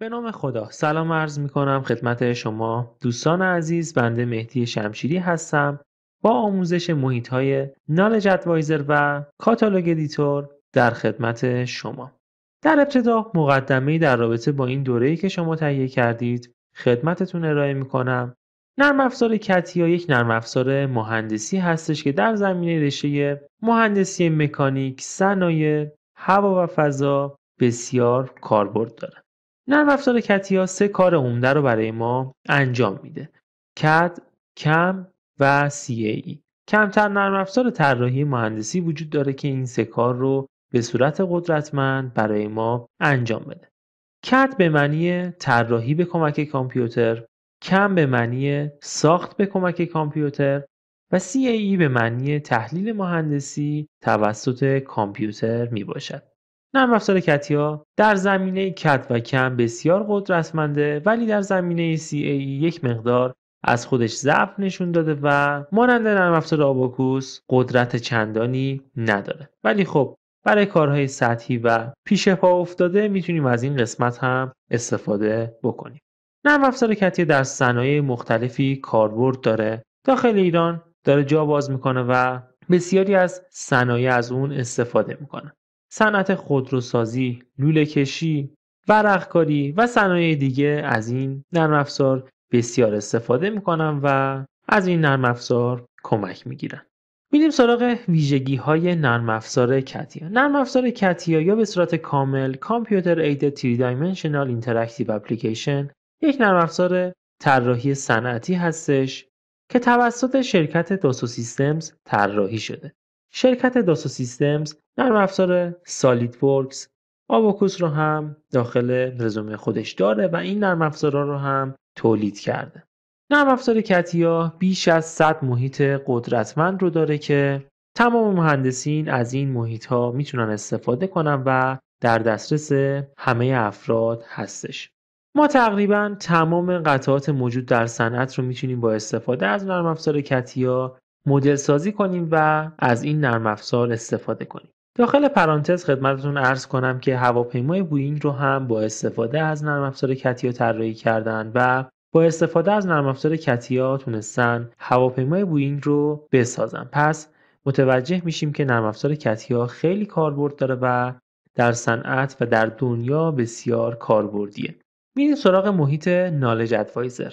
به نام خدا سلام عرض می کنم خدمت شما دوستان عزیز بنده مهدی شمشیری هستم با آموزش محیط های نالج و کاتالوگ ادیتور در خدمت شما در ابتدا مقدمه در رابطه با این دوره‌ای که شما تهیه کردید خدمتتون ارائه می کنم نرم افزار کتیا یک نرم افزار مهندسی هستش که در زمینه رشته مهندسی مکانیک، صنایع، هوا و فضا بسیار کاربرد داره. نرم افزار کتیا سه کار عمده رو برای ما انجام میده کد، کم و ای. کمتر نرم افزار طراحی مهندسی وجود داره که این سه کار رو به صورت قدرتمند برای ما انجام بده کد به معنی طراحی به کمک کامپیوتر کم به معنی ساخت به کمک کامپیوتر و CAE به معنی تحلیل مهندسی توسط کامپیوتر می باشد. نرم افزار کتیا در زمینه کت و کم بسیار قدرتمنده ولی در زمینه ای یک مقدار از خودش ضعف نشون داده و مانند نرم افزار آباکوس قدرت چندانی نداره ولی خب برای کارهای سطحی و پیش پا افتاده میتونیم از این قسمت هم استفاده بکنیم نرم افزار در صنایع مختلفی کاربرد داره داخل ایران داره جا باز میکنه و بسیاری از صنایع از اون استفاده میکنه صنعت خودروسازی، کشی، ورقکاری و صنایع دیگه از این نرم افزار بسیار استفاده می‌کنن و از این نرم افزار کمک میگیرن. میریم سراغ ویژگی های نرم افزار کتیا. نرم افزار کتیا یا به صورت کامل کامپیوتر اید 3 دایمنشنال اینتراکتیو اپلیکیشن یک نرم افزار طراحی صنعتی هستش که توسط شرکت داسو سیستمز طراحی شده. شرکت داسو سیستمز نرم افزار سالید ورکس آبوکوس رو هم داخل رزومه خودش داره و این نرم افزارا رو هم تولید کرده نرم افزار کتیا بیش از 100 محیط قدرتمند رو داره که تمام مهندسین از این محیط ها میتونن استفاده کنن و در دسترس همه افراد هستش ما تقریبا تمام قطعات موجود در صنعت رو میتونیم با استفاده از نرم افزار کتیا مدل سازی کنیم و از این نرم افزار استفاده کنیم داخل پرانتز خدمتتون ارز کنم که هواپیمای بوینگ رو هم با استفاده از نرم افزار کتیا طراحی کردن و با استفاده از نرم افزار کتیا تونستن هواپیمای بوینگ رو بسازن پس متوجه میشیم که نرم افزار کتیا خیلی کاربرد داره و در صنعت و در دنیا بسیار کاربردیه میریم سراغ محیط نالج ادوایزر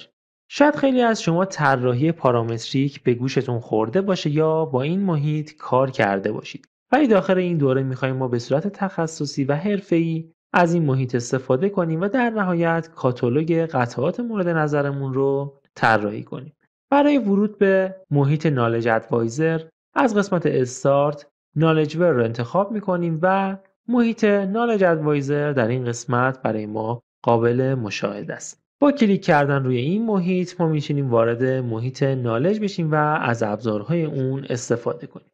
شاید خیلی از شما طراحی پارامتریک به گوشتون خورده باشه یا با این محیط کار کرده باشید ولی داخل این دوره میخوایم ما به صورت تخصصی و حرفه‌ای از این محیط استفاده کنیم و در نهایت کاتالوگ قطعات مورد نظرمون رو طراحی کنیم برای ورود به محیط نالج ادوایزر از قسمت استارت نالج ور رو انتخاب میکنیم و محیط نالج ادوایزر در این قسمت برای ما قابل مشاهده است با کلیک کردن روی این محیط ما میتونیم وارد محیط نالج بشیم و از ابزارهای اون استفاده کنیم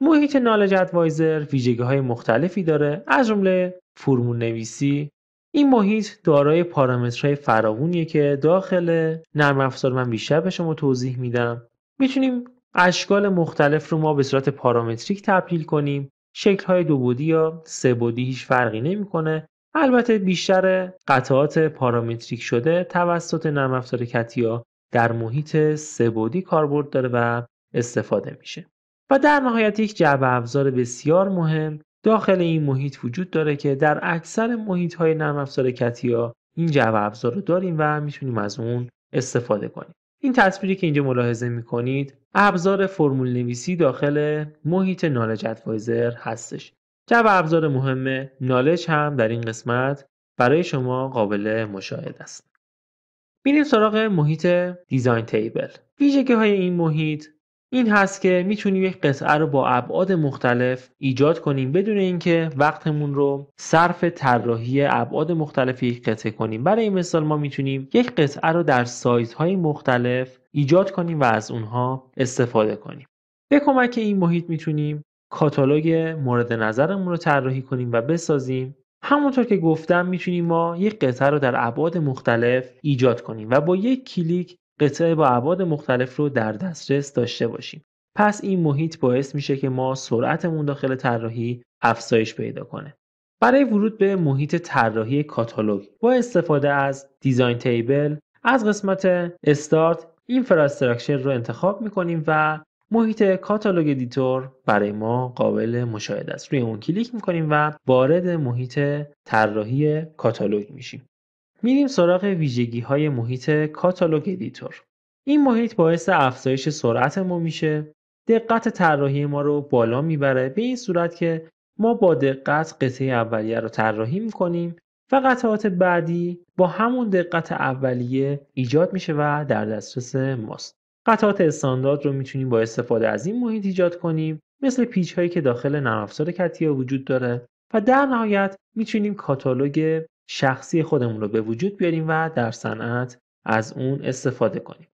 محیط نالج ادوایزر ویژگی های مختلفی داره از جمله فرمول نویسی این محیط دارای پارامترهای فراوونیه که داخل نرم افزار من بیشتر به شما توضیح میدم میتونیم اشکال مختلف رو ما به صورت پارامتریک تبدیل کنیم شکل های دو بودی یا سه بودی هیچ فرقی نمیکنه البته بیشتر قطعات پارامتریک شده توسط نرم افزار کتیا در محیط سبودی کاربرد داره و استفاده میشه و در نهایت یک جعبه ابزار بسیار مهم داخل این محیط وجود داره که در اکثر محیط های نرم افزار کتیا این جعبه ابزار رو داریم و میتونیم از اون استفاده کنیم این تصویری که اینجا ملاحظه میکنید ابزار فرمول نویسی داخل محیط نالج ادوایزر هستش جو ابزار مهم نالج هم در این قسمت برای شما قابل مشاهده است. میریم سراغ محیط دیزاین تیبل. ویژگی های این محیط این هست که میتونیم یک قطعه رو با ابعاد مختلف ایجاد کنیم بدون اینکه وقتمون رو صرف طراحی ابعاد مختلفی قطعه کنیم برای این مثال ما میتونیم یک قطعه رو در سایزهای مختلف ایجاد کنیم و از اونها استفاده کنیم به کمک این محیط میتونیم کاتالوگ مورد نظرمون رو طراحی کنیم و بسازیم همونطور که گفتم میتونیم ما یک قطعه رو در ابعاد مختلف ایجاد کنیم و با یک کلیک قطعه با ابعاد مختلف رو در دسترس داشته باشیم پس این محیط باعث میشه که ما سرعتمون داخل طراحی افزایش پیدا کنه برای ورود به محیط طراحی کاتالوگ با استفاده از دیزاین تیبل از قسمت استارت فراستراکچر رو انتخاب میکنیم و محیط کاتالوگ ادیتور برای ما قابل مشاهده است روی اون کلیک میکنیم و وارد محیط طراحی کاتالوگ میشیم میریم سراغ ویژگی های محیط کاتالوگ ادیتور این محیط باعث افزایش سرعت ما میشه دقت طراحی ما رو بالا میبره به این صورت که ما با دقت قطعه اولیه رو طراحی میکنیم و قطعات بعدی با همون دقت اولیه ایجاد میشه و در دسترس ماست قطعات استاندارد رو میتونیم با استفاده از این محیط ایجاد کنیم مثل پیچ هایی که داخل نرم افزار کتیا وجود داره و در نهایت میتونیم کاتالوگ شخصی خودمون رو به وجود بیاریم و در صنعت از اون استفاده کنیم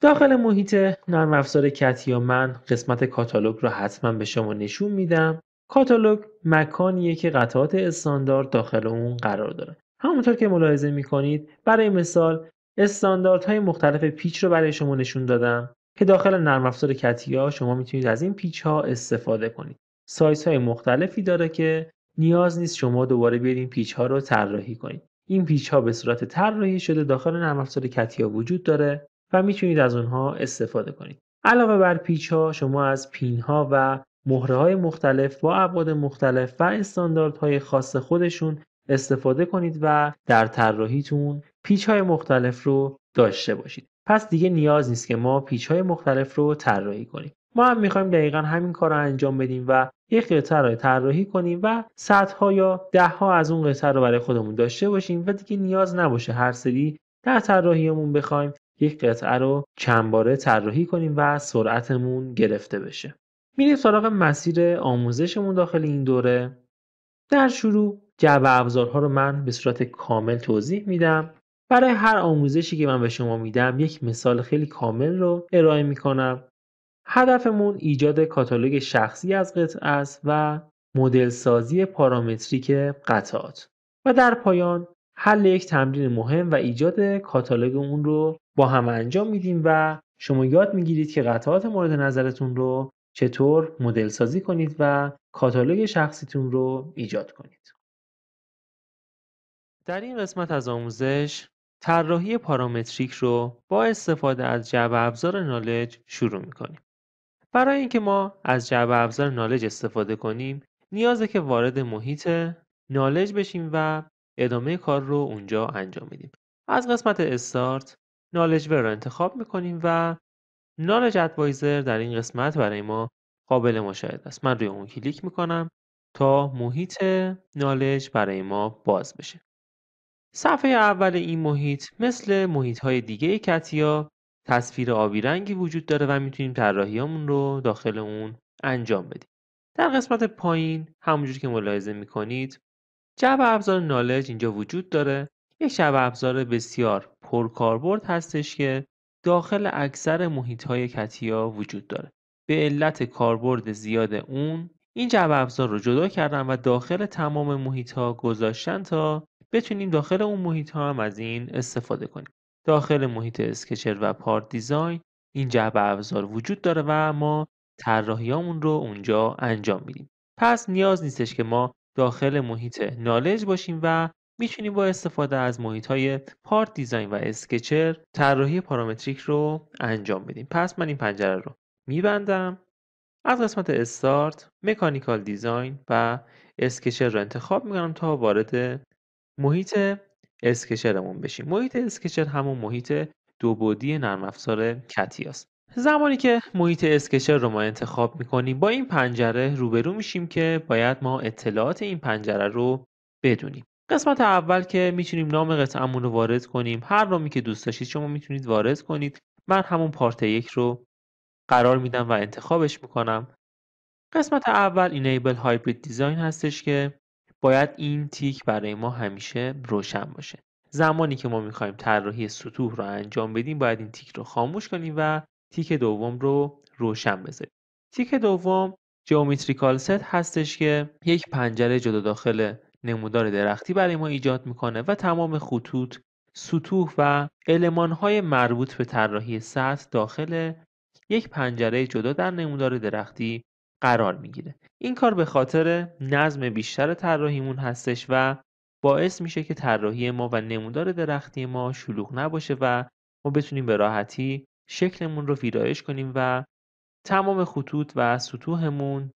داخل محیط نرم افزار کتیا من قسمت کاتالوگ رو حتما به شما نشون میدم کاتالوگ مکانیه که قطعات استاندارد داخل اون قرار داره همونطور که ملاحظه میکنید برای مثال استانداردهای مختلف پیچ رو برای شما نشون دادم که داخل نرم افزار کتیا شما میتونید از این پیچ ها استفاده کنید سایز های مختلفی داره که نیاز نیست شما دوباره بیاید این پیچ ها رو طراحی کنید این پیچ ها به صورت طراحی شده داخل نرم افزار کتیا وجود داره و میتونید از اونها استفاده کنید علاوه بر پیچ ها شما از پین ها و مهره های مختلف با ابعاد مختلف و استانداردهای خاص خودشون استفاده کنید و در طراحیتون پیچ های مختلف رو داشته باشید پس دیگه نیاز نیست که ما پیچ های مختلف رو طراحی کنیم ما هم میخوایم دقیقا همین کار رو انجام بدیم و یک قطعه رو طراحی کنیم و صدها یا دهها از اون قطعه رو برای خودمون داشته باشیم و دیگه نیاز نباشه هر سری در طراحیمون بخوایم یک قطعه رو چند باره طراحی کنیم و سرعتمون گرفته بشه میریم سراغ مسیر آموزشمون داخل این دوره در شروع و ابزارها رو من به صورت کامل توضیح میدم برای هر آموزشی که من به شما میدم یک مثال خیلی کامل رو ارائه میکنم هدفمون ایجاد کاتالوگ شخصی از قطع است و مدل سازی پارامتریک قطعات و در پایان حل یک تمرین مهم و ایجاد کاتالوگ اون رو با هم انجام میدیم و شما یاد میگیرید که قطعات مورد نظرتون رو چطور مدل سازی کنید و کاتالوگ شخصیتون رو ایجاد کنید در این قسمت از آموزش طراحی پارامتریک رو با استفاده از جعبه ابزار نالج شروع میکنیم. برای اینکه ما از جعبه ابزار نالج استفاده کنیم نیازه که وارد محیط نالج بشیم و ادامه کار رو اونجا انجام میدیم. از قسمت استارت نالج رو انتخاب میکنیم و نالج ادوایزر در این قسمت برای ما قابل مشاهده است. من روی اون کلیک میکنم تا محیط نالج برای ما باز بشه. صفحه اول این محیط مثل محیط های دیگه کتیا تصویر آبی رنگی وجود داره و میتونیم طراحیامون رو داخل اون انجام بدیم در قسمت پایین همونجور که ملاحظه میکنید جعب ابزار نالج اینجا وجود داره یک جعب ابزار بسیار پرکاربرد هستش که داخل اکثر محیط های کتیا وجود داره به علت کاربرد زیاد اون این جعب ابزار رو جدا کردن و داخل تمام محیط ها گذاشتن تا بتونیم داخل اون محیط ها هم از این استفاده کنیم داخل محیط اسکچر و پارت دیزاین این جعبه ابزار وجود داره و ما طراحیامون رو اونجا انجام میدیم پس نیاز نیستش که ما داخل محیط نالج باشیم و میتونیم با استفاده از محیط های پارت دیزاین و اسکچر طراحی پارامتریک رو انجام بدیم پس من این پنجره رو میبندم از قسمت استارت مکانیکال دیزاین و اسکچر رو انتخاب میکنم تا وارد محیط اسکچرمون بشیم محیط اسکچر همون محیط دوبدی نرم افزار کتیاست زمانی که محیط اسکچر رو ما انتخاب میکنیم با این پنجره روبرو میشیم که باید ما اطلاعات این پنجره رو بدونیم قسمت اول که میتونیم نام قطعمون رو وارد کنیم هر نامی که دوست داشتید شما میتونید وارد کنید من همون پارت یک رو قرار میدم و انتخابش میکنم قسمت اول Enable Hybrid Design هستش که باید این تیک برای ما همیشه روشن باشه زمانی که ما میخوایم طراحی سطوح رو انجام بدیم باید این تیک رو خاموش کنیم و تیک دوم رو روشن بذاریم تیک دوم جیومتریکال ست هستش که یک پنجره جدا داخل نمودار درختی برای ما ایجاد میکنه و تمام خطوط سطوح و های مربوط به طراحی سطح داخل یک پنجره جدا در نمودار درختی قرار میگیره این کار به خاطر نظم بیشتر طراحیمون هستش و باعث میشه که طراحی ما و نمودار درختی ما شلوغ نباشه و ما بتونیم به راحتی شکلمون رو ویرایش کنیم و تمام خطوط و سطوحمون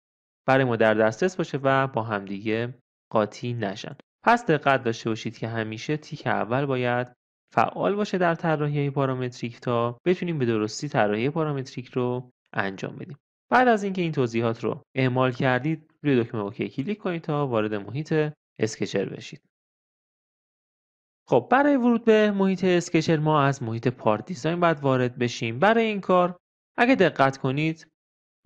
برای ما در دسترس باشه و با همدیگه قاطی نشن پس دقت داشته باشید که همیشه تیک اول باید فعال باشه در طراحی پارامتریک تا بتونیم به درستی طراحی پارامتریک رو انجام بدیم بعد از اینکه این توضیحات رو اعمال کردید روی دکمه اوکی کلیک کنید تا وارد محیط اسکچر بشید خب برای ورود به محیط اسکچر ما از محیط پارت دیزاین باید وارد بشیم برای این کار اگه دقت کنید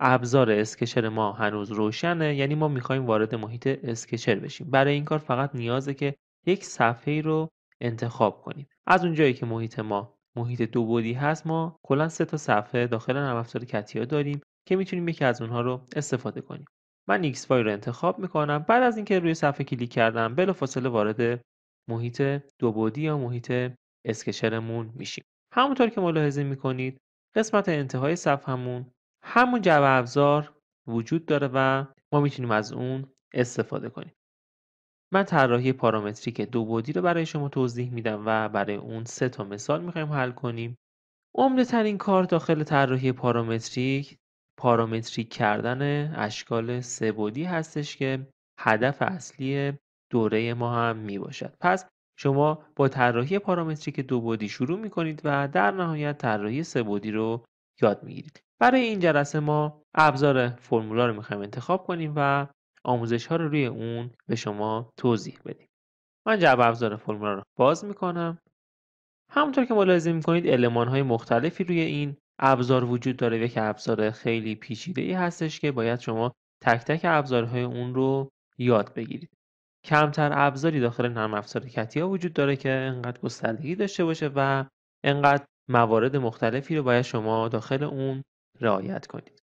ابزار اسکچر ما هنوز روشنه یعنی ما میخوایم وارد محیط اسکچر بشیم برای این کار فقط نیازه که یک صفحه رو انتخاب کنیم از اونجایی که محیط ما محیط دو بودی هست ما کلا سه تا صفحه داخل نرم افزار کتیا داریم که میتونیم یکی از اونها رو استفاده کنیم من ایکس فایل رو انتخاب میکنم بعد از اینکه روی صفحه کلیک کردم بلافاصله وارد محیط بعدی یا محیط اسکچرمون میشیم همونطور که ملاحظه میکنید قسمت انتهای صفحهمون همون جعبه ابزار وجود داره و ما میتونیم از اون استفاده کنیم من طراحی پارامتریک دو بودی رو برای شما توضیح میدم و برای اون سه تا مثال میخوایم حل کنیم عمده ترین کار داخل طراحی پارامتریک پارامتریک کردن اشکال سبودی هستش که هدف اصلی دوره ما هم می باشد. پس شما با طراحی پارامتریک دو بودی شروع می کنید و در نهایت طراحی سه بودی رو یاد می گیرید. برای این جلسه ما ابزار فرمولا رو میخوایم انتخاب کنیم و آموزش ها رو روی اون به شما توضیح بدیم. من جعب ابزار فرمولا رو باز کنم. همونطور که ملاحظه میکنید المان های مختلفی روی این ابزار وجود داره یک ابزار خیلی پیچیده ای هستش که باید شما تک تک ابزارهای اون رو یاد بگیرید کمتر ابزاری داخل نرم افزار کتیا وجود داره که انقدر گستردگی داشته باشه و انقدر موارد مختلفی رو باید شما داخل اون رعایت کنید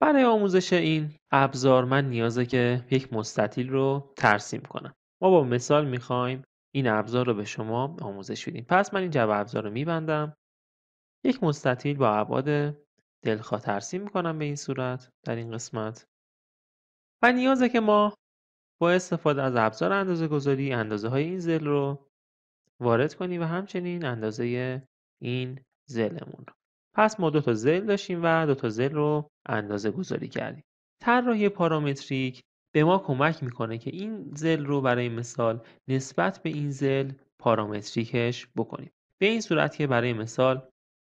برای آموزش این ابزار من نیازه که یک مستطیل رو ترسیم کنم ما با مثال میخوایم این ابزار رو به شما آموزش بدیم پس من این جو ابزار رو میبندم یک مستطیل با ابعاد دلخواه ترسیم می‌کنم به این صورت در این قسمت و نیازه که ما با استفاده از ابزار اندازه گذاری اندازه های این زل رو وارد کنیم و همچنین اندازه این زلمون رو پس ما دو تا زل داشتیم و دو تا زل رو اندازه گذاری کردیم طراحی پارامتریک به ما کمک میکنه که این زل رو برای مثال نسبت به این زل پارامتریکش بکنیم به این صورت که برای مثال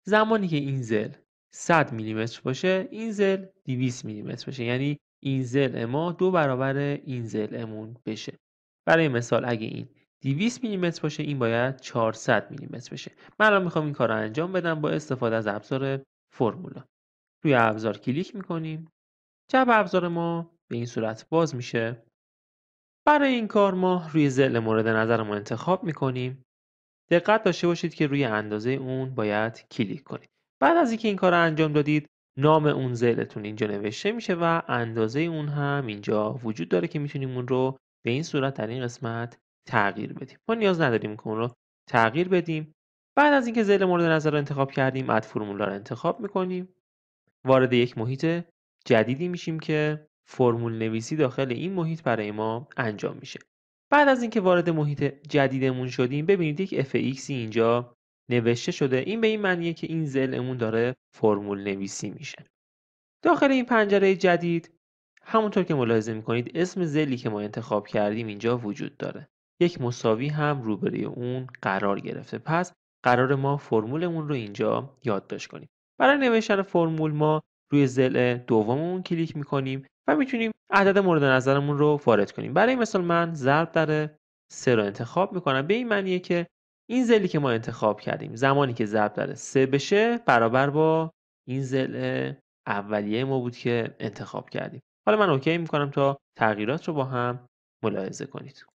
زمانی که این زل 100 میلیمتر باشه این زل 200 میلیمتر باشه یعنی این زل ما دو برابر این زل امون بشه برای مثال اگه این 200 میلیمتر باشه این باید 400 میلیمتر بشه من الان میخوام این کار رو انجام بدم با استفاده از ابزار فرمولا روی ابزار کلیک میکنیم جب ابزار ما به این صورت باز میشه برای این کار ما روی زل مورد نظر ما انتخاب میکنیم دقت داشته باشید که روی اندازه اون باید کلیک کنید بعد از اینکه این کار رو انجام دادید نام اون زلتون اینجا نوشته میشه و اندازه اون هم اینجا وجود داره که میتونیم اون رو به این صورت در این قسمت تغییر بدیم ما نیاز نداریم که اون رو تغییر بدیم بعد از اینکه زل مورد نظر رو انتخاب کردیم اد فرمولا رو انتخاب میکنیم وارد یک محیط جدیدی میشیم که فرمول نویسی داخل این محیط برای ما انجام میشه بعد از اینکه وارد محیط جدیدمون شدیم ببینید یک fx اینجا نوشته شده این به این معنیه که این زلمون داره فرمول نویسی میشه داخل این پنجره جدید همونطور که ملاحظه میکنید اسم زلی که ما انتخاب کردیم اینجا وجود داره یک مساوی هم روبروی اون قرار گرفته پس قرار ما فرمولمون رو اینجا یادداشت کنیم برای نوشتن فرمول ما روی زل دوممون کلیک میکنیم و میتونیم عدد مورد نظرمون رو وارد کنیم برای مثال من ضرب در سه رو انتخاب میکنم به این معنیه که این زلی که ما انتخاب کردیم زمانی که ضرب در سه بشه برابر با این زل اولیه ما بود که انتخاب کردیم حالا من اوکی میکنم تا تغییرات رو با هم ملاحظه کنید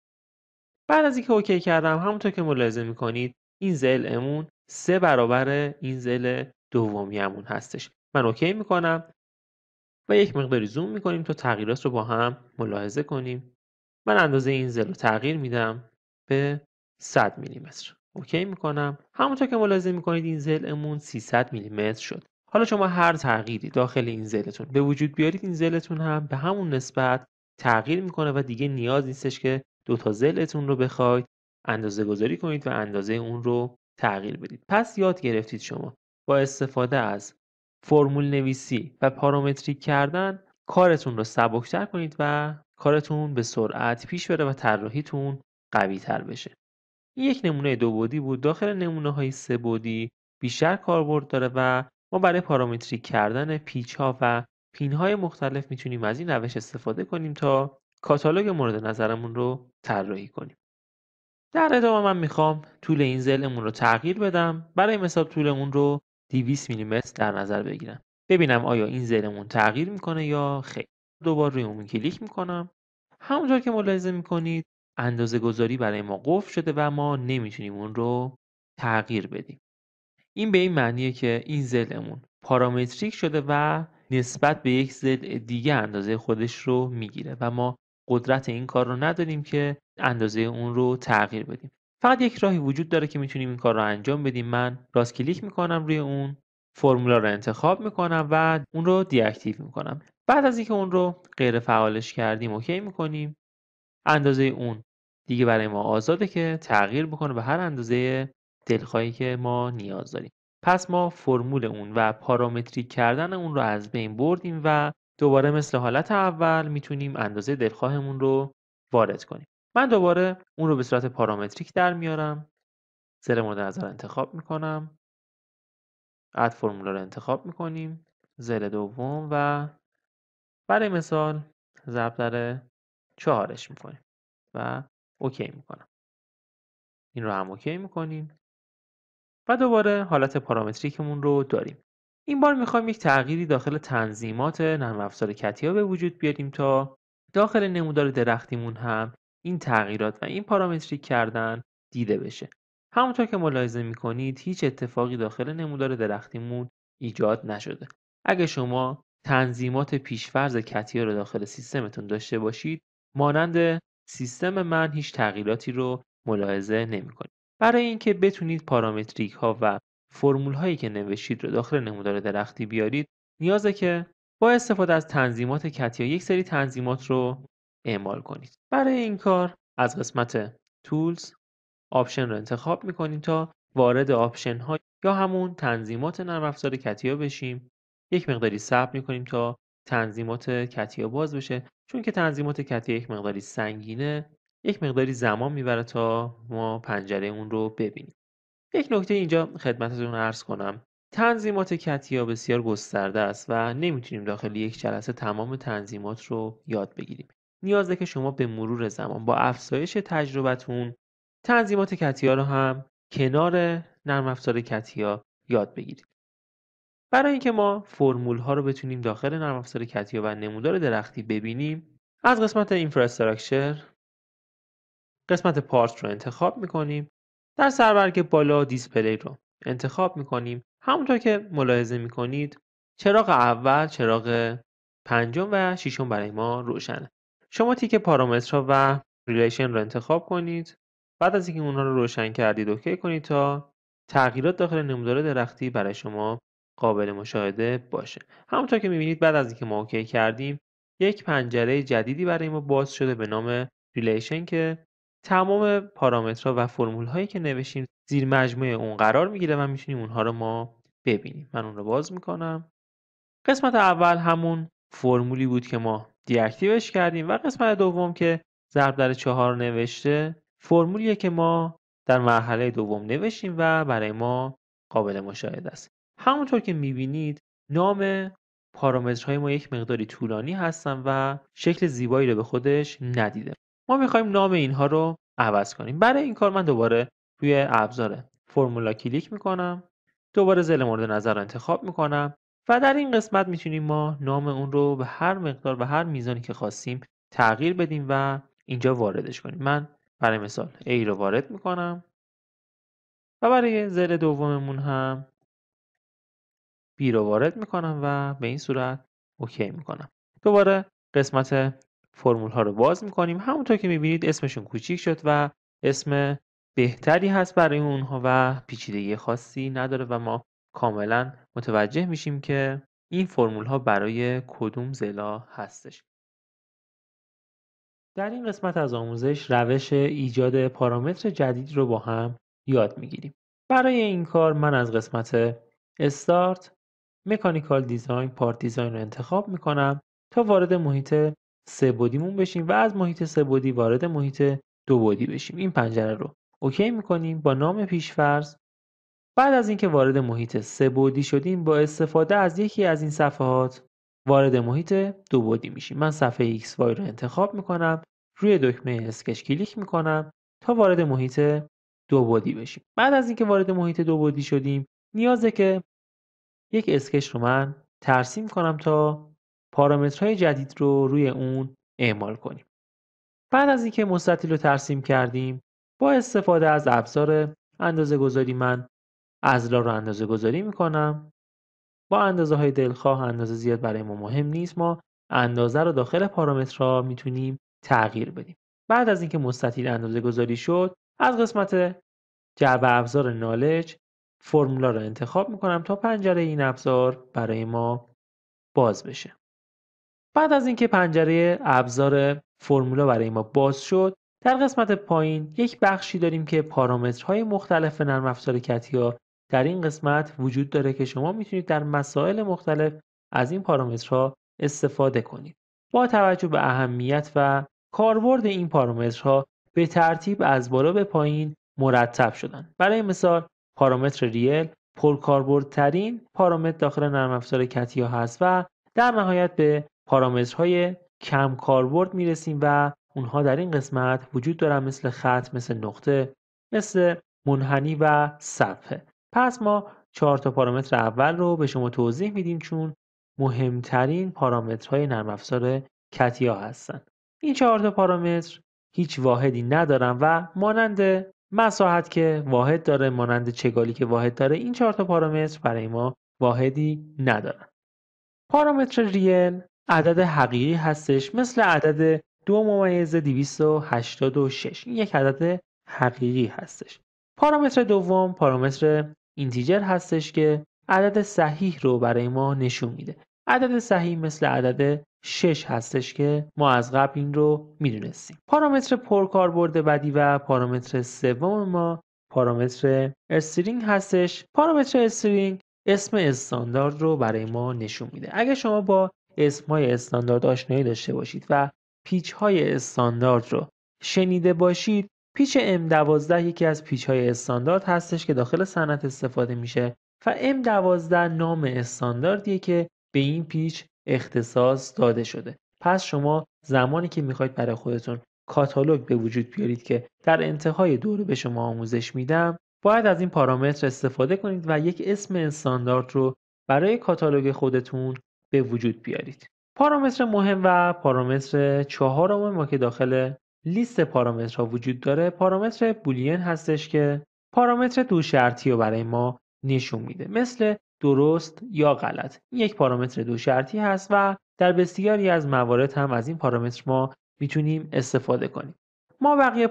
بعد از اینکه اوکی کردم همونطور که ملاحظه میکنید این زل امون سه برابر این زل دومیمون هستش من اوکی میکنم و یک مقداری زوم میکنیم تا تغییرات رو با هم ملاحظه کنیم من اندازه این زل رو تغییر میدم به 100 میلیمتر اوکی میکنم همونطور که ملاحظه میکنید این زلمون 300 میلیمتر شد حالا شما هر تغییری داخل این زلتون به وجود بیارید این زلتون هم به همون نسبت تغییر میکنه و دیگه نیاز نیستش که دو تا زلتون رو بخواید اندازه گذاری کنید و اندازه اون رو تغییر بدید پس یاد گرفتید شما با استفاده از فرمول نویسی و پارامتریک کردن کارتون رو سبکتر کنید و کارتون به سرعت پیش بره و طراحیتون قوی تر بشه این یک نمونه دو بودی بود داخل نمونه های سه بودی بیشتر کاربرد داره و ما برای پارامتریک کردن پیچ ها و پین های مختلف میتونیم از این روش استفاده کنیم تا کاتالوگ مورد نظرمون رو طراحی کنیم در ادامه من میخوام طول این زلمون رو تغییر بدم برای مثال اون رو 200 میلیمتر در نظر بگیرم ببینم آیا این زلمون تغییر میکنه یا خیر دوبار روی اون کلیک میکنم همونطور که ملاحظه میکنید اندازه گذاری برای ما قفل شده و ما نمیتونیم اون رو تغییر بدیم این به این معنیه که این زلمون پارامتریک شده و نسبت به یک زل دیگه اندازه خودش رو میگیره و ما قدرت این کار رو نداریم که اندازه اون رو تغییر بدیم فقط یک راهی وجود داره که میتونیم این کار رو انجام بدیم من راست کلیک میکنم روی اون فرمولا رو انتخاب میکنم و اون رو دیاکتیو میکنم بعد از اینکه اون رو غیر فعالش کردیم اوکی میکنیم اندازه اون دیگه برای ما آزاده که تغییر بکنه به هر اندازه دلخواهی که ما نیاز داریم پس ما فرمول اون و پارامتری کردن اون رو از بین بردیم و دوباره مثل حالت اول میتونیم اندازه دلخواهمون رو وارد کنیم من دوباره اون رو به صورت پارامتریک در میارم سر مورد نظر انتخاب میکنم اد فرمولا رو انتخاب میکنیم زر دوم و برای مثال ضرب در چهارش میکنیم و اوکی میکنم این رو هم اوکی میکنیم و دوباره حالت پارامتریکمون رو داریم این بار میخوایم یک تغییری داخل تنظیمات نرم افزار کتیا به وجود بیاریم تا داخل نمودار درختیمون هم این تغییرات و این پارامتریک کردن دیده بشه همونطور که ملاحظه میکنید هیچ اتفاقی داخل نمودار درختیمون ایجاد نشده اگه شما تنظیمات پیشفرز کتیا رو داخل سیستمتون داشته باشید مانند سیستم من هیچ تغییراتی رو ملاحظه نمیکنید برای اینکه بتونید پارامتریک ها و فرمول هایی که نوشتید رو داخل نمودار درختی بیارید نیازه که با استفاده از تنظیمات کتیا یک سری تنظیمات رو اعمال کنید برای این کار از قسمت Tools آپشن رو انتخاب میکنیم تا وارد آپشن ها یا همون تنظیمات نرم افزار کتیا بشیم یک مقداری صبر میکنیم تا تنظیمات کتیا باز بشه چون که تنظیمات کتیا یک مقداری سنگینه یک مقداری زمان میبره تا ما پنجره اون رو ببینیم یک نکته اینجا خدمتتون عرض کنم تنظیمات کتیا بسیار گسترده است و نمیتونیم داخل یک جلسه تمام تنظیمات رو یاد بگیریم نیازه که شما به مرور زمان با افزایش تجربتون تنظیمات کتیا رو هم کنار نرم افزار کتیا یاد بگیرید برای اینکه ما فرمول ها رو بتونیم داخل نرم افزار کتیا و نمودار درختی ببینیم از قسمت اینفراستراکچر قسمت پارت رو انتخاب میکنیم در سربرگ بالا دیسپلی رو انتخاب میکنیم همونطور که ملاحظه میکنید چراغ اول چراغ پنجم و ششم برای ما روشنه شما تیک پارامترها و ریلیشن رو انتخاب کنید بعد از اینکه اونها رو روشن کردید اوکی کنید تا تغییرات داخل نمودار درختی برای شما قابل مشاهده باشه همونطور که میبینید بعد از اینکه ما اوکی کردیم یک پنجره جدیدی برای ما باز شده به نام ریلیشن که تمام پارامترها و فرمول هایی که نوشیم زیر مجموعه اون قرار میگیره و میتونیم اونها رو ما ببینیم من اون رو باز میکنم قسمت اول همون فرمولی بود که ما دیاکتیوش کردیم و قسمت دوم که ضرب در چهار نوشته فرمولیه که ما در مرحله دوم نوشیم و برای ما قابل مشاهده است همونطور که میبینید نام پارامترهای ما یک مقداری طولانی هستن و شکل زیبایی رو به خودش ندیده ما میخوایم نام اینها رو عوض کنیم برای این کار من دوباره روی ابزار فرمولا کلیک میکنم دوباره زل مورد نظر رو انتخاب میکنم و در این قسمت میتونیم ما نام اون رو به هر مقدار و هر میزانی که خواستیم تغییر بدیم و اینجا واردش کنیم من برای مثال A رو وارد میکنم و برای زل دوممون هم B رو وارد میکنم و به این صورت اوکی میکنم دوباره قسمت فرمول ها رو باز میکنیم همونطور که میبینید اسمشون کوچیک شد و اسم بهتری هست برای اونها و پیچیدگی خاصی نداره و ما کاملا متوجه میشیم که این فرمول ها برای کدوم زلا هستش در این قسمت از آموزش روش ایجاد پارامتر جدید رو با هم یاد میگیریم برای این کار من از قسمت استارت مکانیکال دیزاین پارت دیزاین رو انتخاب میکنم تا وارد محیط سه بودیمون بشیم و از محیط سه بودی وارد محیط دو بودی بشیم این پنجره رو اوکی میکنیم با نام پیشفرض بعد از اینکه وارد محیط سه بودی شدیم با استفاده از یکی از این صفحات وارد محیط دو بودی میشیم من صفحه XY رو انتخاب میکنم روی دکمه اسکچ کلیک میکنم تا وارد محیط دو بودی بشیم بعد از اینکه وارد محیط دو بودی شدیم نیازه که یک اسکچ رو من ترسیم کنم تا پارامترهای جدید رو روی اون اعمال کنیم بعد از اینکه مستطیل رو ترسیم کردیم با استفاده از ابزار اندازه گذاری من ازلا رو اندازه گذاری میکنم با اندازه های دلخواه اندازه زیاد برای ما مهم نیست ما اندازه رو داخل پارامترها میتونیم تغییر بدیم بعد از اینکه مستطیل اندازه گذاری شد از قسمت جعبه ابزار نالج فرمولا رو انتخاب میکنم تا پنجره این ابزار برای ما باز بشه بعد از اینکه پنجره ابزار فرمولا برای ما باز شد در قسمت پایین یک بخشی داریم که پارامترهای مختلف نرم افزار کتیا در این قسمت وجود داره که شما میتونید در مسائل مختلف از این پارامترها استفاده کنید. با توجه به اهمیت و کاربرد این پارامترها به ترتیب از بالا به پایین مرتب شدن. برای مثال پارامتر ریل پرکاربردترین پارامتر داخل نرم افزار کتیا هست و در نهایت به پارامترهای کم کاربرد میرسیم و اونها در این قسمت وجود دارن مثل خط مثل نقطه مثل منحنی و صفحه پس ما چهار تا پارامتر اول رو به شما توضیح میدیم چون مهمترین پارامترهای نرم افزار کتیا هستن این چهار تا پارامتر هیچ واحدی ندارن و مانند مساحت که واحد داره مانند چگالی که واحد داره این چهار تا پارامتر برای ما واحدی ندارن پارامتر ریل عدد حقیقی هستش مثل عدد دو ممیز 286 این یک عدد حقیقی هستش پارامتر دوم پارامتر اینتیجر هستش که عدد صحیح رو برای ما نشون میده عدد صحیح مثل عدد 6 هستش که ما از قبل این رو میدونستیم پارامتر پرکاربرد بعدی و پارامتر سوم ما پارامتر استرینگ هستش پارامتر استرینگ اسم استاندارد رو برای ما نشون میده اگه شما با اسم استاندارد آشنایی داشته باشید و پیچ های استاندارد رو شنیده باشید پیچ M12 یکی از پیچ های استاندارد هستش که داخل صنعت استفاده میشه و M12 نام استانداردیه که به این پیچ اختصاص داده شده پس شما زمانی که میخواید برای خودتون کاتالوگ به وجود بیارید که در انتهای دوره به شما آموزش میدم باید از این پارامتر استفاده کنید و یک اسم استاندارد رو برای کاتالوگ خودتون به وجود بیارید پارامتر مهم و پارامتر چهارم ما که داخل لیست پارامترها وجود داره پارامتر بولین هستش که پارامتر دو شرطی رو برای ما نشون میده مثل درست یا غلط این یک پارامتر دو شرطی هست و در بسیاری از موارد هم از این پارامتر ما میتونیم استفاده کنیم ما بقیه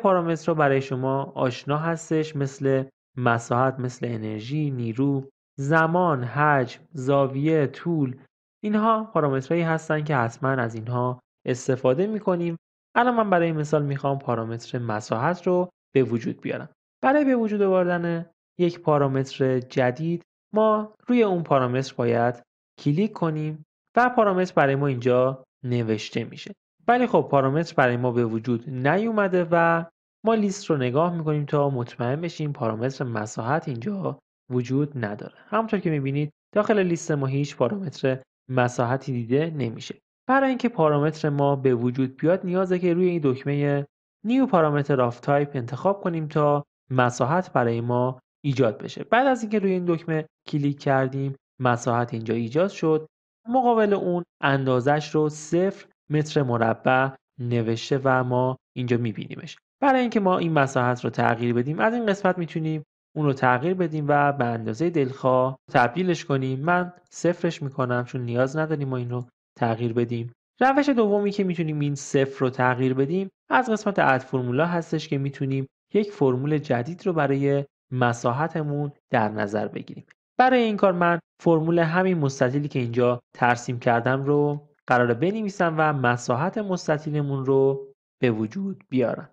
رو برای شما آشنا هستش مثل مساحت مثل انرژی نیرو زمان حجم زاویه طول اینها پارامترهایی هستند که حتما از اینها استفاده میکنیم الان من برای مثال میخوام پارامتر مساحت رو به وجود بیارم برای به وجود آوردن یک پارامتر جدید ما روی اون پارامتر باید کلیک کنیم و پارامتر برای ما اینجا نوشته میشه ولی خب پارامتر برای ما به وجود نیومده و ما لیست رو نگاه میکنیم تا مطمئن بشیم پارامتر مساحت اینجا وجود نداره همونطور که میبینید داخل لیست ما هیچ پارامتر مساحتی دیده نمیشه برای اینکه پارامتر ما به وجود بیاد نیازه که روی این دکمه نیو پارامتر آف تایپ انتخاب کنیم تا مساحت برای ما ایجاد بشه بعد از اینکه روی این دکمه کلیک کردیم مساحت اینجا ایجاد شد مقابل اون اندازش رو صفر متر مربع نوشته و ما اینجا میبینیمش برای اینکه ما این مساحت رو تغییر بدیم از این قسمت میتونیم اون رو تغییر بدیم و به اندازه دلخواه تبدیلش کنیم من صفرش میکنم چون نیاز نداریم ما این رو تغییر بدیم روش دومی که میتونیم این صفر رو تغییر بدیم از قسمت اد فرمولا هستش که میتونیم یک فرمول جدید رو برای مساحتمون در نظر بگیریم برای این کار من فرمول همین مستطیلی که اینجا ترسیم کردم رو قرار بنویسم و مساحت مستطیلمون رو به وجود بیارم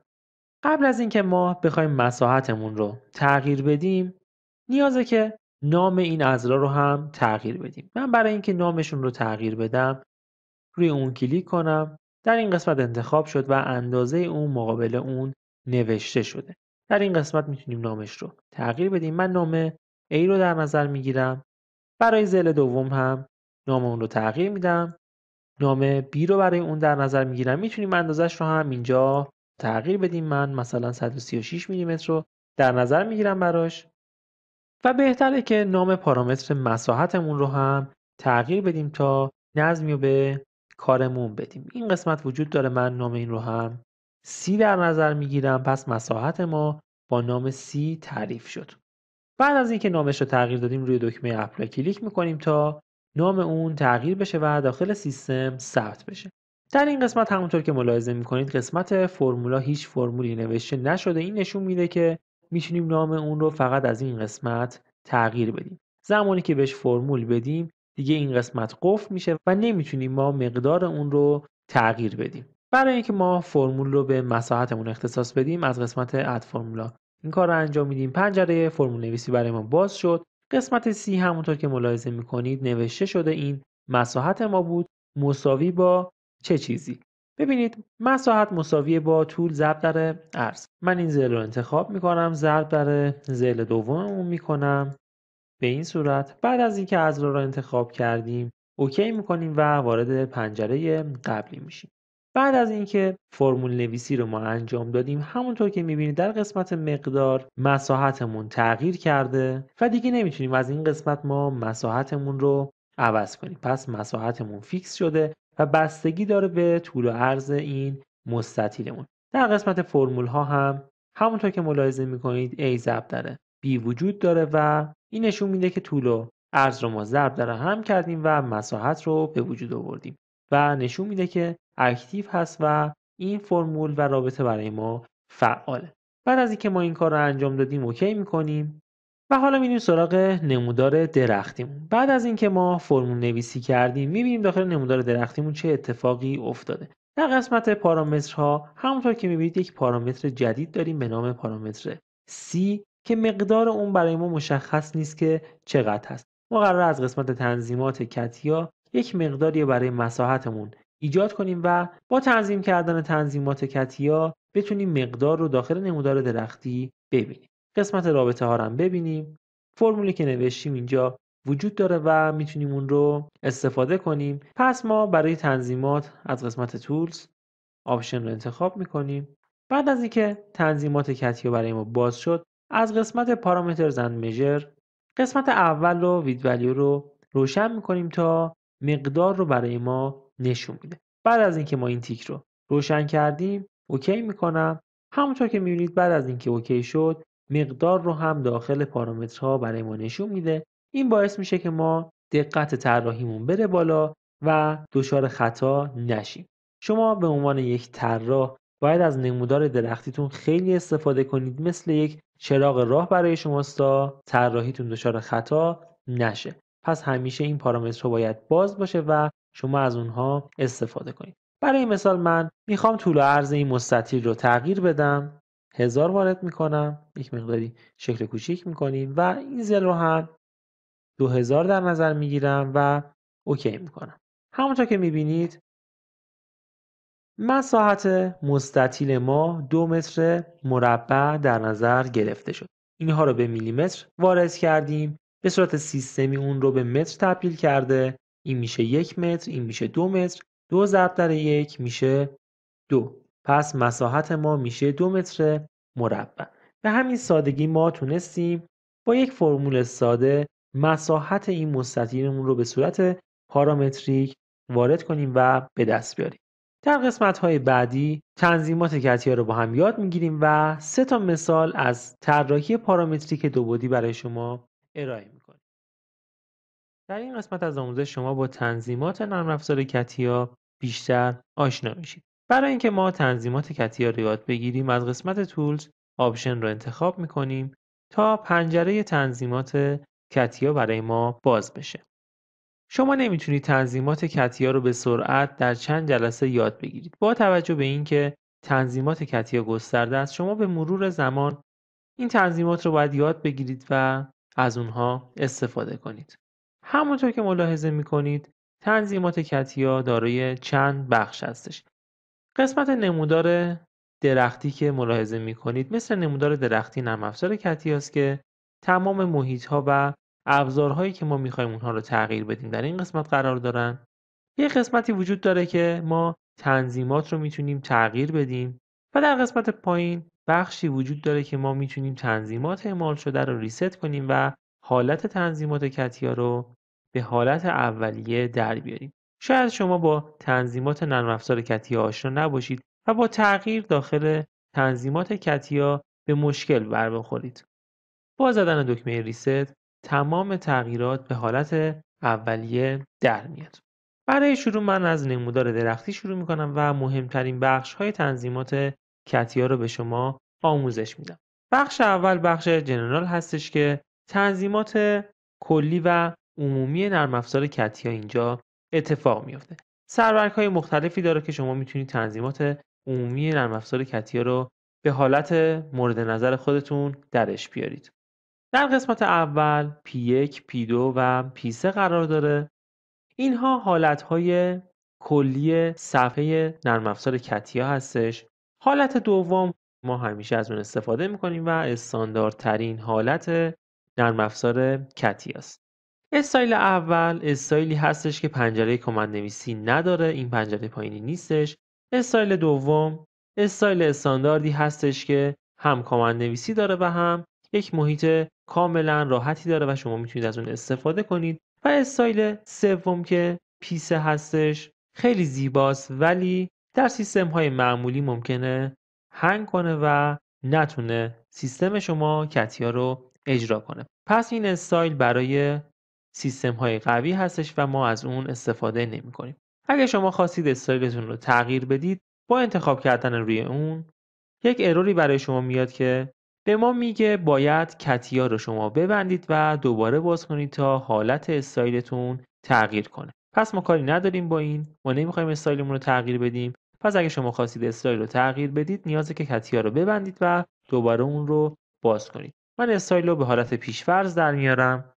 قبل از اینکه ما بخوایم مساحتمون رو تغییر بدیم نیازه که نام این اضلاع رو هم تغییر بدیم من برای اینکه نامشون رو تغییر بدم روی اون کلیک کنم در این قسمت انتخاب شد و اندازه اون مقابل اون نوشته شده در این قسمت میتونیم نامش رو تغییر بدیم من نام A رو در نظر میگیرم برای زل دوم هم نام اون رو تغییر میدم نام B رو برای اون در نظر میگیرم میتونیم اندازش رو هم اینجا تغییر بدیم من مثلا 136 میلیمتر رو در نظر میگیرم براش و بهتره که نام پارامتر مساحتمون رو هم تغییر بدیم تا نظمی به کارمون بدیم این قسمت وجود داره من نام این رو هم سی در نظر میگیرم پس مساحت ما با نام سی تعریف شد بعد از اینکه نامش رو تغییر دادیم روی دکمه اپلای کلیک میکنیم تا نام اون تغییر بشه و داخل سیستم ثبت بشه در این قسمت همونطور که ملاحظه میکنید قسمت فرمولا هیچ فرمولی نوشته نشده این نشون میده که میتونیم نام اون رو فقط از این قسمت تغییر بدیم زمانی که بهش فرمول بدیم دیگه این قسمت قفل میشه و نمیتونیم ما مقدار اون رو تغییر بدیم برای اینکه ما فرمول رو به مساحتمون اختصاص بدیم از قسمت اد فرمولا این کار رو انجام میدیم پنجره فرمول نویسی برای ما باز شد قسمت سی همونطور که ملاحظه میکنید نوشته شده این مساحت ما بود مساوی با چه چیزی ببینید مساحت مساوی با طول ضرب در عرض من این زل رو انتخاب میکنم ضرب در زل دوممون میکنم به این صورت بعد از اینکه ازرار را انتخاب کردیم اوکی میکنیم و وارد پنجره قبلی میشیم بعد از اینکه فرمول نویسی رو ما انجام دادیم همونطور که میبینید در قسمت مقدار مساحتمون تغییر کرده و دیگه نمیتونیم از این قسمت ما مساحتمون رو عوض کنیم پس مساحتمون فیکس شده و بستگی داره به طول و عرض این مستطیلمون در قسمت فرمول ها هم همونطور که ملاحظه میکنید A ضرب داره B وجود داره و این نشون میده که طول و عرض رو ما ضرب در هم کردیم و مساحت رو به وجود آوردیم و نشون میده که اکتیو هست و این فرمول و رابطه برای ما فعاله بعد از اینکه ما این کار رو انجام دادیم اوکی میکنیم و حالا میریم سراغ نمودار درختیمون بعد از اینکه ما فرمول نویسی کردیم میبینیم داخل نمودار درختیمون چه اتفاقی افتاده در قسمت پارامترها همونطور که میبینید یک پارامتر جدید داریم به نام پارامتر C که مقدار اون برای ما مشخص نیست که چقدر هست ما قرار از قسمت تنظیمات کتیا یک مقداری برای مساحتمون ایجاد کنیم و با تنظیم کردن تنظیمات کتیا بتونیم مقدار رو داخل نمودار درختی ببینیم قسمت رابطه ها رو هم ببینیم فرمولی که نوشتیم اینجا وجود داره و میتونیم اون رو استفاده کنیم پس ما برای تنظیمات از قسمت تولز آپشن رو انتخاب میکنیم بعد از اینکه تنظیمات کتیا برای ما باز شد از قسمت پارامتر زن میجر قسمت اول رو وید ولیو رو روشن میکنیم تا مقدار رو برای ما نشون میده بعد از اینکه ما این تیک رو روشن کردیم اوکی میکنم همونطور که میبینید بعد از اینکه اوکی شد مقدار رو هم داخل پارامترها برای ما نشون میده این باعث میشه که ما دقت طراحیمون بره بالا و دچار خطا نشیم شما به عنوان یک طراح باید از نمودار درختیتون خیلی استفاده کنید مثل یک چراغ راه برای شماستا طراحیتون دچار خطا نشه پس همیشه این پارامترها باید باز باشه و شما از اونها استفاده کنید برای مثال من میخوام طول و عرض این مستطیل رو تغییر بدم هزار وارد میکنم یک مقداری شکل کوچیک میکنیم و این زل رو هم دو هزار در نظر میگیرم و اوکی میکنم همونطور که میبینید مساحت مستطیل ما دو متر مربع در نظر گرفته شد اینها رو به میلیمتر وارد کردیم به صورت سیستمی اون رو به متر تبدیل کرده این میشه یک متر این میشه دو متر دو ضرب در یک میشه دو پس مساحت ما میشه دو متر مربع به همین سادگی ما تونستیم با یک فرمول ساده مساحت این مستطیلمون رو به صورت پارامتریک وارد کنیم و به دست بیاریم در قسمت های بعدی تنظیمات کتیا رو با هم یاد میگیریم و سه تا مثال از طراحی پارامتریک دو برای شما ارائه میکنیم. در این قسمت از آموزش شما با تنظیمات نرم افزار کتیا بیشتر آشنا میشید. برای اینکه ما تنظیمات کتیا رو یاد بگیریم از قسمت تولز آپشن رو انتخاب میکنیم تا پنجره تنظیمات کتیا برای ما باز بشه. شما نمیتونید تنظیمات کتیا رو به سرعت در چند جلسه یاد بگیرید با توجه به اینکه تنظیمات کتیا گسترده است شما به مرور زمان این تنظیمات رو باید یاد بگیرید و از اونها استفاده کنید همونطور که ملاحظه میکنید تنظیمات کتیا دارای چند بخش هستش قسمت نمودار درختی که ملاحظه می‌کنید، مثل نمودار درختی نرم افزار است که تمام محیط ها و ابزارهایی که ما میخوایم اونها رو تغییر بدیم در این قسمت قرار دارن یه قسمتی وجود داره که ما تنظیمات رو میتونیم تغییر بدیم و در قسمت پایین بخشی وجود داره که ما میتونیم تنظیمات اعمال شده رو ریست کنیم و حالت تنظیمات کتیا رو به حالت اولیه در بیاریم شاید شما با تنظیمات نرم افزار کتیا آشنا نباشید و با تغییر داخل تنظیمات کتیا به مشکل بر بخورید با زدن دکمه ریست تمام تغییرات به حالت اولیه در میاد برای شروع من از نمودار درختی شروع میکنم و مهمترین بخش های تنظیمات کتیا رو به شما آموزش میدم بخش اول بخش جنرال هستش که تنظیمات کلی و عمومی نرم افزار کتیا اینجا اتفاق میفته سرورک های مختلفی داره که شما میتونید تنظیمات عمومی نرم افزار کتیا رو به حالت مورد نظر خودتون درش بیارید در قسمت اول P1, P2 و P3 قرار داره اینها حالتهای کلی صفحه نرم افزار کتیا هستش حالت دوم ما همیشه از اون استفاده میکنیم و استانداردترین حالت نرم افزار کتیا است استایل اول استایلی هستش که پنجره کمند نویسی نداره این پنجره پایینی نیستش استایل دوم استایل استانداردی هستش که هم کمند نویسی داره و هم یک محیط کاملا راحتی داره و شما میتونید از اون استفاده کنید و استایل سوم که پیسه هستش خیلی زیباست ولی در سیستم های معمولی ممکنه هنگ کنه و نتونه سیستم شما کتیا رو اجرا کنه پس این استایل برای سیستم های قوی هستش و ما از اون استفاده نمی کنیم اگر شما خواستید استایلتون رو تغییر بدید با انتخاب کردن روی اون یک اروری برای شما میاد که به ما میگه باید کتیا رو شما ببندید و دوباره باز کنید تا حالت استایلتون تغییر کنه پس ما کاری نداریم با این ما نمیخوایم استایلمون رو تغییر بدیم پس اگه شما خواستید استایل رو تغییر بدید نیازه که کتیا رو ببندید و دوباره اون رو باز کنید من استایل رو به حالت فرض در میارم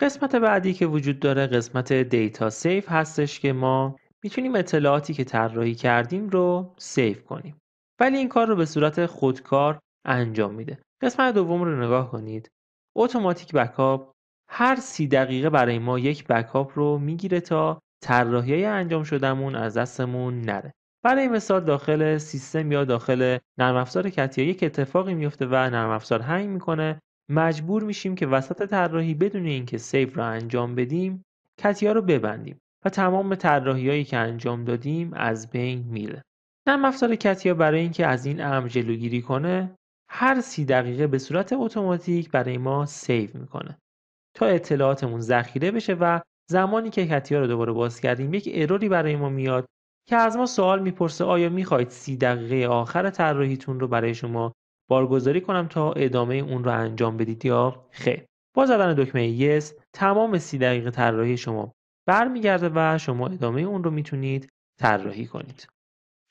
قسمت بعدی که وجود داره قسمت دیتا سیف هستش که ما میتونیم اطلاعاتی که طراحی کردیم رو سیو کنیم ولی این کار رو به صورت خودکار انجام میده قسمت دوم رو نگاه کنید اتوماتیک بکاپ هر سی دقیقه برای ما یک بکاپ رو میگیره تا طراحی انجام شدهمون از دستمون نره برای مثال داخل سیستم یا داخل نرم افزار کتیا یک اتفاقی میفته و نرم افزار هنگ میکنه مجبور میشیم که وسط طراحی بدون اینکه سیو را انجام بدیم کتیا رو ببندیم و تمام طراحیهایی که انجام دادیم از بین میره نرم افزار کتیا برای اینکه از این امر جلوگیری کنه هر سی دقیقه به صورت اتوماتیک برای ما سیو میکنه تا اطلاعاتمون ذخیره بشه و زمانی که کتیا رو دوباره باز کردیم یک اروری برای ما میاد که از ما سوال میپرسه آیا میخواید سی دقیقه آخر طراحیتون رو برای شما بارگذاری کنم تا ادامه اون رو انجام بدید یا خیر با زدن دکمه یس تمام سی دقیقه طراحی شما برمیگرده و شما ادامه اون رو میتونید طراحی کنید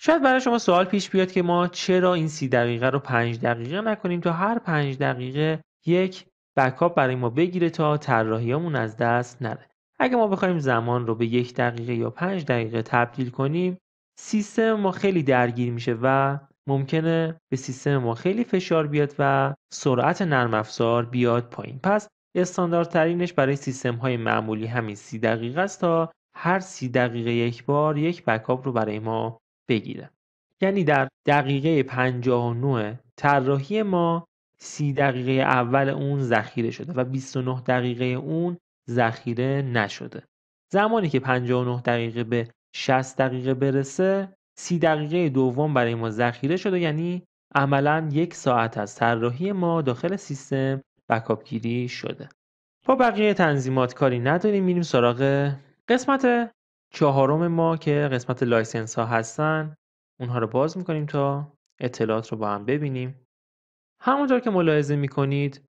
شاید برای شما سوال پیش بیاد که ما چرا این سی دقیقه رو پنج دقیقه نکنیم تا هر پنج دقیقه یک بکاپ برای ما بگیره تا طراحیامون از دست نره اگه ما بخوایم زمان رو به یک دقیقه یا پنج دقیقه تبدیل کنیم سیستم ما خیلی درگیر میشه و ممکنه به سیستم ما خیلی فشار بیاد و سرعت نرم افزار بیاد پایین پس استاندارد استانداردترینش برای سیستم های معمولی همین سی دقیقه است تا هر سی دقیقه یک بار یک بکاپ رو برای ما بگیرم یعنی در دقیقه 59 طراحی ما 30 دقیقه اول اون ذخیره شده و 29 دقیقه اون ذخیره نشده زمانی که 59 دقیقه به 60 دقیقه برسه 30 دقیقه دوم برای ما ذخیره شده یعنی عملا یک ساعت از طراحی ما داخل سیستم بکاپ گیری شده با بقیه تنظیمات کاری نداریم میریم سراغ قسمت چهارم ما که قسمت لایسنس ها هستن اونها رو باز میکنیم تا اطلاعات رو با هم ببینیم همونطور که ملاحظه میکنید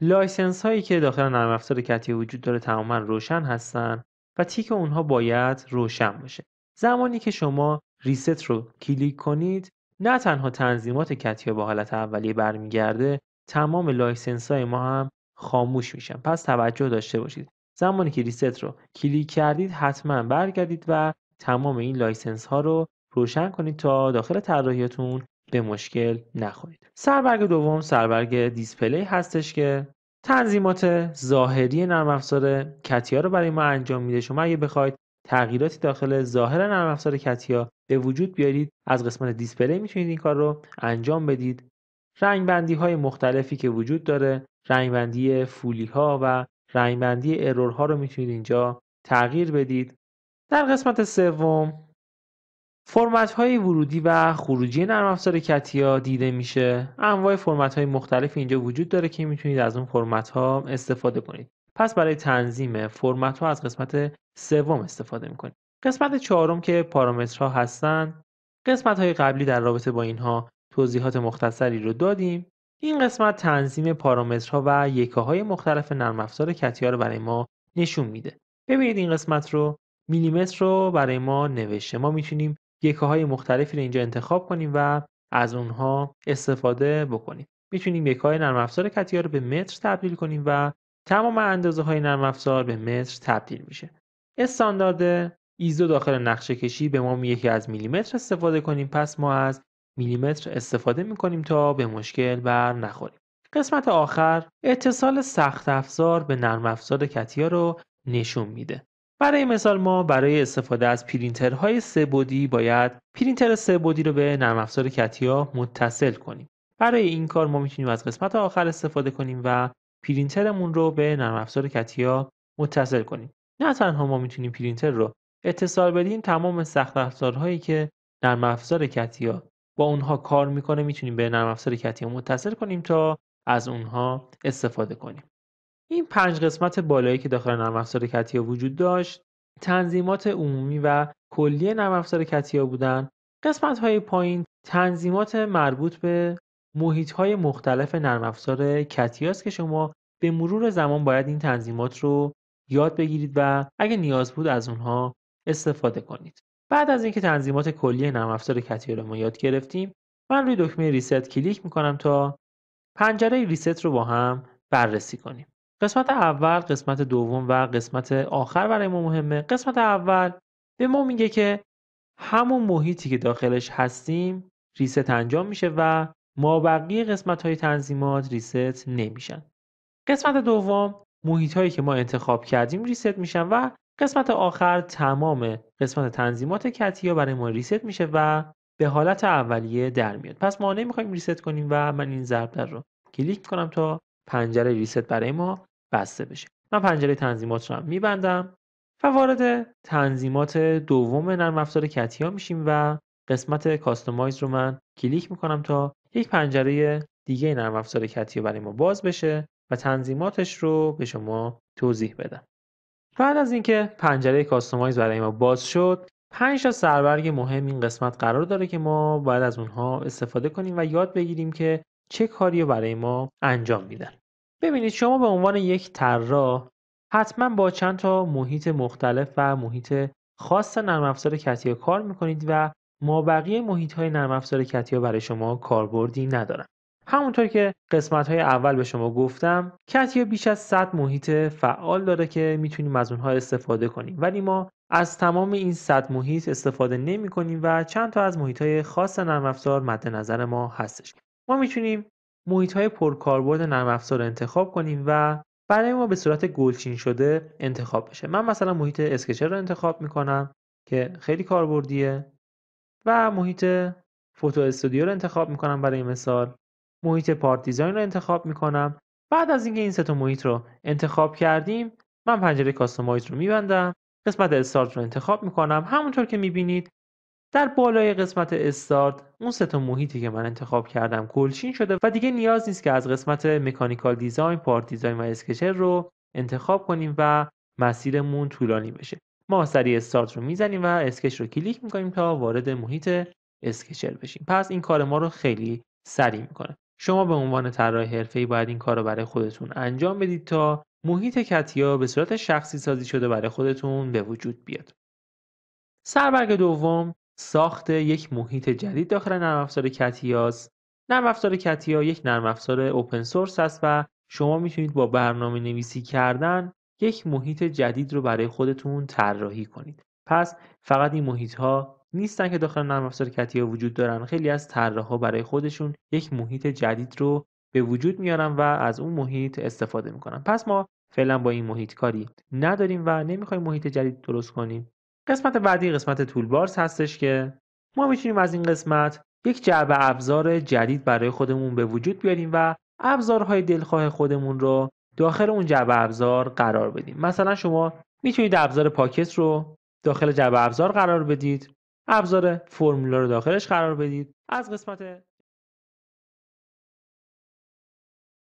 لایسنس هایی که داخل نرم افزار وجود داره تماما روشن هستن و تیک اونها باید روشن باشه زمانی که شما ریست رو کلیک کنید نه تنها تنظیمات کتیا به حالت اولیه برمیگرده تمام لایسنس های ما هم خاموش میشن پس توجه داشته باشید زمانی که ریست رو کلیک کردید حتما برگردید و تمام این لایسنس ها رو روشن کنید تا داخل طراحیتون به مشکل نخورید سربرگ دوم سربرگ دیسپلی هستش که تنظیمات ظاهری نرم افزار کتیا رو برای ما انجام میده شما اگه بخواید تغییراتی داخل ظاهر نرم افزار کتیا به وجود بیارید از قسمت دیسپلی میتونید این کار رو انجام بدید رنگ بندی های مختلفی که وجود داره رنگ بندی فولی ها و رنگبندی ارورها رو میتونید اینجا تغییر بدید در قسمت سوم فرمت های ورودی و خروجی نرم افزار کتیا دیده میشه انواع فرمت های مختلف اینجا وجود داره که میتونید از اون فرمت ها استفاده کنید پس برای تنظیم فرمت ها از قسمت سوم استفاده میکنید قسمت چهارم که پارامترها هستند قسمت های قبلی در رابطه با اینها توضیحات مختصری رو دادیم این قسمت تنظیم پارامترها و یکه های مختلف نرم افزار کتیا رو برای ما نشون میده. ببینید این قسمت رو میلیمتر رو برای ما نوشته. ما میتونیم یکه های مختلفی رو اینجا انتخاب کنیم و از اونها استفاده بکنیم. میتونیم یکه های نرم افزار کتیا رو به متر تبدیل کنیم و تمام اندازه های نرم افزار به متر تبدیل میشه. استاندارد ایزو داخل نقشه کشی به ما میگه که از میلیمتر استفاده کنیم پس ما از میلیمتر استفاده میکنیم تا به مشکل بر نخوریم قسمت آخر اتصال سخت افزار به نرم افزار کتیا رو نشون میده برای مثال ما برای استفاده از پرینترهای سه بودی باید پرینتر سه بودی رو به نرم افزار کتیا متصل کنیم برای این کار ما میتونیم از قسمت آخر استفاده کنیم و پرینترمون رو به نرم افزار کتیا متصل کنیم نه تنها ما میتونیم پرینتر رو اتصال بدیم تمام سخت افزارهایی که نرم افزار کتیا با اونها کار میکنه میتونیم به نرم افزار کتیا متصل کنیم تا از اونها استفاده کنیم این پنج قسمت بالایی که داخل نرم افزار کتیا وجود داشت تنظیمات عمومی و کلی نرم افزار کتیا بودن قسمت های پایین تنظیمات مربوط به محیط های مختلف نرم افزار است که شما به مرور زمان باید این تنظیمات رو یاد بگیرید و اگه نیاز بود از اونها استفاده کنید بعد از اینکه تنظیمات کلی نرم افزار ما یاد گرفتیم من روی دکمه ریست کلیک میکنم تا پنجره ریست رو با هم بررسی کنیم قسمت اول قسمت دوم و قسمت آخر برای ما مهمه قسمت اول به ما میگه که همون محیطی که داخلش هستیم ریست انجام میشه و مابقی قسمت های تنظیمات ریست نمیشن قسمت دوم محیط هایی که ما انتخاب کردیم ریست میشن و قسمت آخر تمام قسمت تنظیمات کتیا برای ما ریست میشه و به حالت اولیه در میاد پس ما نمیخوایم ریست کنیم و من این در رو کلیک کنم تا پنجره ریست برای ما بسته بشه من پنجره تنظیمات رو هم میبندم و وارد تنظیمات دوم نرم افزار کتیا میشیم و قسمت کاستومایز رو من کلیک میکنم تا یک پنجره دیگه نرم افزار کتیا برای ما باز بشه و تنظیماتش رو به شما توضیح بدم بعد از اینکه پنجره کاستومایز برای ما باز شد پنج تا سربرگ مهم این قسمت قرار داره که ما باید از اونها استفاده کنیم و یاد بگیریم که چه کاری برای ما انجام میدن ببینید شما به عنوان یک طراح حتما با چند تا محیط مختلف و محیط خاص نرم افزار کتیا کار میکنید و ما بقیه محیط های نرم افزار کتیا برای شما کاربردی ندارن همونطور که قسمت های اول به شما گفتم کتیا بیش از 100 محیط فعال داره که میتونیم از اونها استفاده کنیم ولی ما از تمام این 100 محیط استفاده نمی کنیم و چند تا از محیط های خاص نرم افزار مد نظر ما هستش ما میتونیم محیط های پرکاربرد نرم افزار انتخاب کنیم و برای ما به صورت گلچین شده انتخاب بشه من مثلا محیط اسکچر رو انتخاب میکنم که خیلی کاربردیه و محیط فوتو استودیو رو انتخاب میکنم برای مثال محیط دیزاین رو انتخاب میکنم بعد از اینکه این سه تا محیط رو انتخاب کردیم من پنجره کاستومایز رو میبندم قسمت استارت رو انتخاب میکنم همونطور که میبینید در بالای قسمت استارت اون سه تا محیطی که من انتخاب کردم کلشین شده و دیگه نیاز نیست که از قسمت مکانیکال دیزاین، پارت دیزاین و اسکچر رو انتخاب کنیم و مسیرمون طولانی بشه. ما سری استارت رو میزنیم و اسکچ رو کلیک میکنیم تا وارد محیط اسکچر بشیم. پس این کار ما رو خیلی سریع میکنه. شما به عنوان طراح حرفه‌ای باید این کار رو برای خودتون انجام بدید تا محیط کتیا به صورت شخصی سازی شده برای خودتون به وجود بیاد. سربرگ دوم ساخت یک محیط جدید داخل نرم افزار کتیاست. نرم افزار کتیا یک نرم افزار اوپن سورس است و شما میتونید با برنامه نویسی کردن یک محیط جدید رو برای خودتون طراحی کنید. پس فقط این محیط ها نیستن که داخل نرم افزار کتیا وجود دارن خیلی از ها برای خودشون یک محیط جدید رو به وجود میارن و از اون محیط استفاده میکنن پس ما فعلا با این محیط کاری نداریم و نمیخوایم محیط جدید درست کنیم قسمت بعدی قسمت تولبارز هستش که ما میتونیم از این قسمت یک جعبه ابزار جدید برای خودمون به وجود بیاریم و ابزارهای دلخواه خودمون رو داخل اون جعبه ابزار قرار بدیم مثلا شما میتونید ابزار پاکت رو داخل جعبه ابزار قرار بدید ابزار فرمولا رو داخلش قرار بدید از قسمت